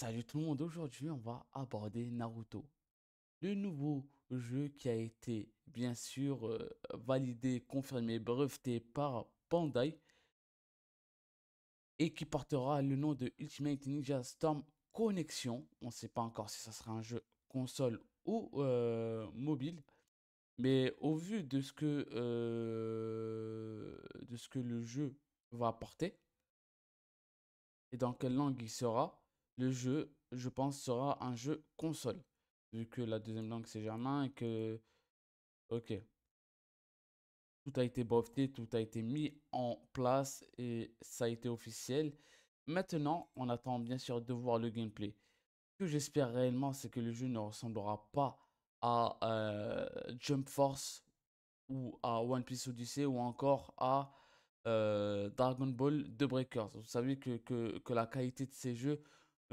Salut tout le monde, aujourd'hui on va aborder Naruto. Le nouveau jeu qui a été bien sûr euh, validé, confirmé, breveté par Bandai et qui portera le nom de Ultimate Ninja Storm Connection. On ne sait pas encore si ça sera un jeu console ou euh, mobile. Mais au vu de ce que, euh, de ce que le jeu va apporter et dans quelle langue il sera, le jeu, je pense, sera un jeu console. Vu que la deuxième langue, c'est germain et que... Ok. Tout a été breveté, tout a été mis en place et ça a été officiel. Maintenant, on attend bien sûr de voir le gameplay. Ce que j'espère réellement, c'est que le jeu ne ressemblera pas à euh, Jump Force ou à One Piece Odyssey ou encore à euh, Dragon Ball The Breakers. Vous savez que, que la qualité de ces jeux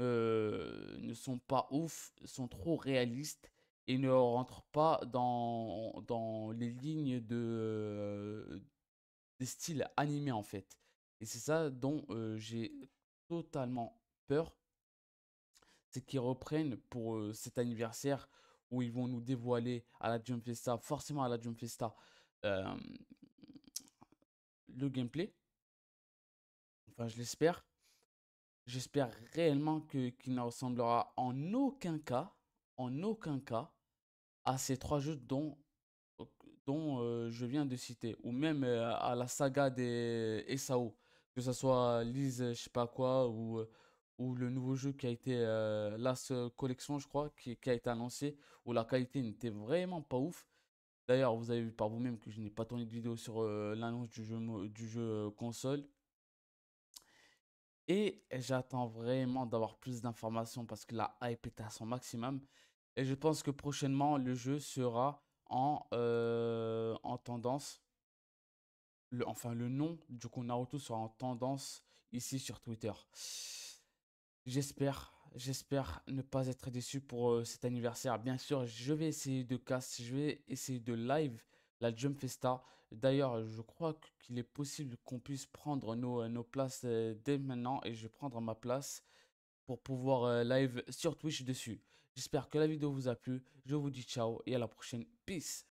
euh, ne sont pas ouf, sont trop réalistes et ne rentrent pas dans, dans les lignes de, euh, des styles animés en fait. Et c'est ça dont euh, j'ai totalement peur, c'est qu'ils reprennent pour cet anniversaire où ils vont nous dévoiler à la Jump Festa, forcément à la Jump Festa, le gameplay. Enfin, je l'espère. J'espère réellement qu'il ne ressemblera en aucun cas, en aucun cas, à ces trois jeux dont, dont euh, je viens de citer, ou même euh, à la saga des SAO, que ce soit Lise, je sais pas quoi, ou, euh, ou le nouveau jeu qui a été la Collection, je crois, qui, qui, a été annoncé, où la qualité n'était vraiment pas ouf. D'ailleurs, vous avez vu par vous-même que je n'ai pas tourné de vidéo sur l'annonce du jeu, du jeu console. Et j'attends vraiment d'avoir plus d'informations parce que la hype est à son maximum. Et je pense que prochainement, le jeu sera en, euh, tendance. enfin, le nom du coup sera en tendance ici sur Twitter. J'espère, j'espère ne pas être déçu pour euh, cet anniversaire. Bien sûr, je vais essayer de cast, je vais essayer de live la Jump Festa. D'ailleurs, je crois qu'il est possible qu'on puisse prendre nos, euh, nos places euh, dès maintenant et je vais prendre ma place pour pouvoir euh, live sur Twitch dessus. J'espère que la vidéo vous a plu. Je vous dis ciao et à la prochaine. Peace